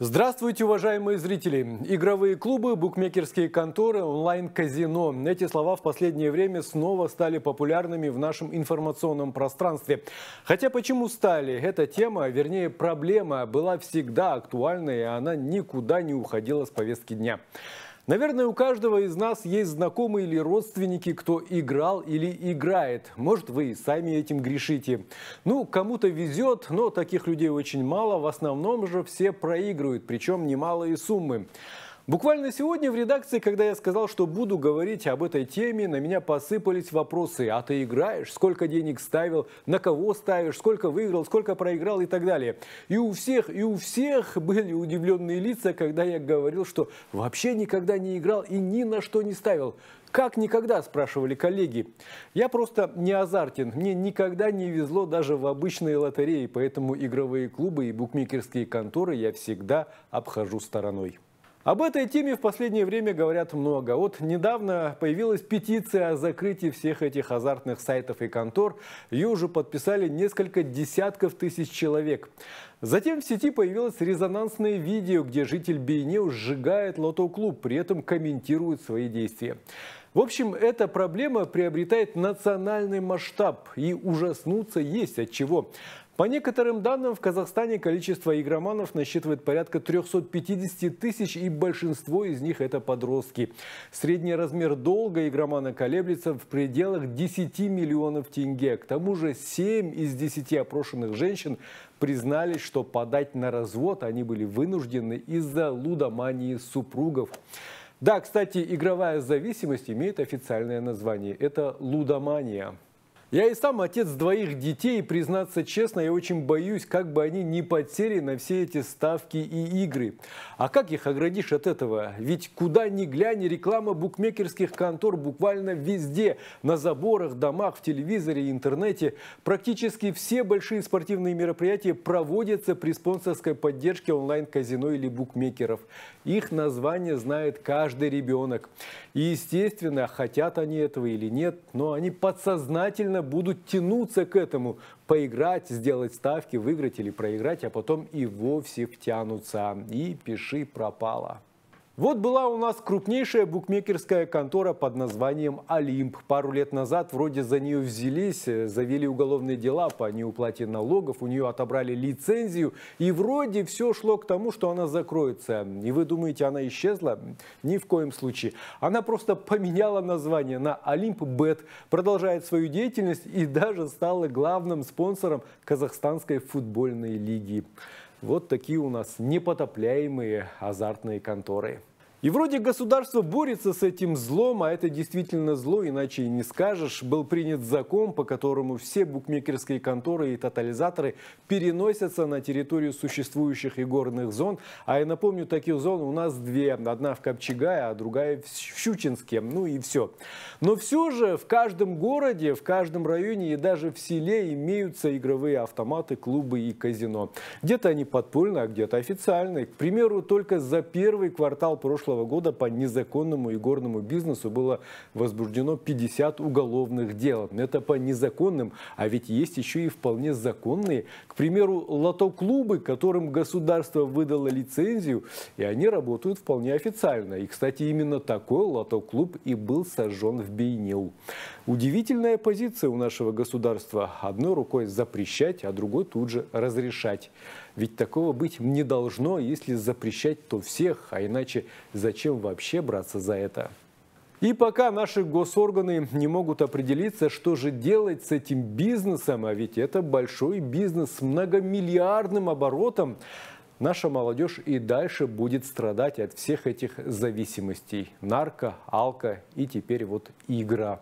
Здравствуйте, уважаемые зрители! Игровые клубы, букмекерские конторы, онлайн-казино. Эти слова в последнее время снова стали популярными в нашем информационном пространстве. Хотя почему стали? Эта тема, вернее проблема, была всегда актуальна и она никуда не уходила с повестки дня. Наверное, у каждого из нас есть знакомые или родственники, кто играл или играет. Может, вы и сами этим грешите. Ну, кому-то везет, но таких людей очень мало. В основном же все проигрывают, причем немалые суммы. Буквально сегодня в редакции, когда я сказал, что буду говорить об этой теме, на меня посыпались вопросы. А ты играешь? Сколько денег ставил? На кого ставишь? Сколько выиграл? Сколько проиграл? И так далее. И у всех, и у всех были удивленные лица, когда я говорил, что вообще никогда не играл и ни на что не ставил. Как никогда, спрашивали коллеги. Я просто не азартен. Мне никогда не везло даже в обычные лотереи, поэтому игровые клубы и букмекерские конторы я всегда обхожу стороной. Об этой теме в последнее время говорят много. Вот недавно появилась петиция о закрытии всех этих азартных сайтов и контор. Ее уже подписали несколько десятков тысяч человек. Затем в сети появилось резонансное видео, где житель Бейнеу сжигает лото-клуб, при этом комментирует свои действия. В общем, эта проблема приобретает национальный масштаб, и ужаснуться есть от чего. По некоторым данным, в Казахстане количество игроманов насчитывает порядка 350 тысяч, и большинство из них это подростки. Средний размер долга игромана колеблется в пределах 10 миллионов тенге. К тому же 7 из 10 опрошенных женщин признались, что подать на развод они были вынуждены из-за лудомании супругов. Да, кстати, игровая зависимость имеет официальное название. Это лудомания. Я и сам отец двоих детей, и, признаться честно, я очень боюсь, как бы они не потеряли на все эти ставки и игры. А как их оградишь от этого? Ведь куда ни глянь, реклама букмекерских контор буквально везде. На заборах, домах, в телевизоре, интернете. Практически все большие спортивные мероприятия проводятся при спонсорской поддержке онлайн-казино или букмекеров. Их название знает каждый ребенок. И, естественно, хотят они этого или нет, но они подсознательно будут тянуться к этому, поиграть, сделать ставки, выиграть или проиграть, а потом и вовсе втянутся. И пиши пропало. Вот была у нас крупнейшая букмекерская контора под названием «Олимп». Пару лет назад вроде за нее взялись, э, завели уголовные дела по неуплате налогов, у нее отобрали лицензию, и вроде все шло к тому, что она закроется. И вы думаете, она исчезла? Ни в коем случае. Она просто поменяла название на «Олимп Бет», продолжает свою деятельность и даже стала главным спонсором Казахстанской футбольной лиги. Вот такие у нас непотопляемые азартные конторы. И вроде государство борется с этим злом, а это действительно зло, иначе и не скажешь. Был принят закон, по которому все букмекерские конторы и тотализаторы переносятся на территорию существующих игорных зон. А я напомню, таких зон у нас две. Одна в Копчегае, а другая в Щучинске. Ну и все. Но все же в каждом городе, в каждом районе и даже в селе имеются игровые автоматы, клубы и казино. Где-то они подпольные, а где-то официальные. К примеру, только за первый квартал прошлого прошлого года по незаконному и горному бизнесу было возбуждено 50 уголовных дел. Это по незаконным, а ведь есть еще и вполне законные. К примеру, лотоклубы, которым государство выдало лицензию, и они работают вполне официально. И, кстати, именно такой лотоклуб и был сожжен в Бейнеу. Удивительная позиция у нашего государства. Одной рукой запрещать, а другой тут же разрешать. Ведь такого быть не должно, если запрещать то всех, а иначе зачем вообще браться за это? И пока наши госорганы не могут определиться, что же делать с этим бизнесом, а ведь это большой бизнес с многомиллиардным оборотом, наша молодежь и дальше будет страдать от всех этих зависимостей. Нарко, алко и теперь вот игра.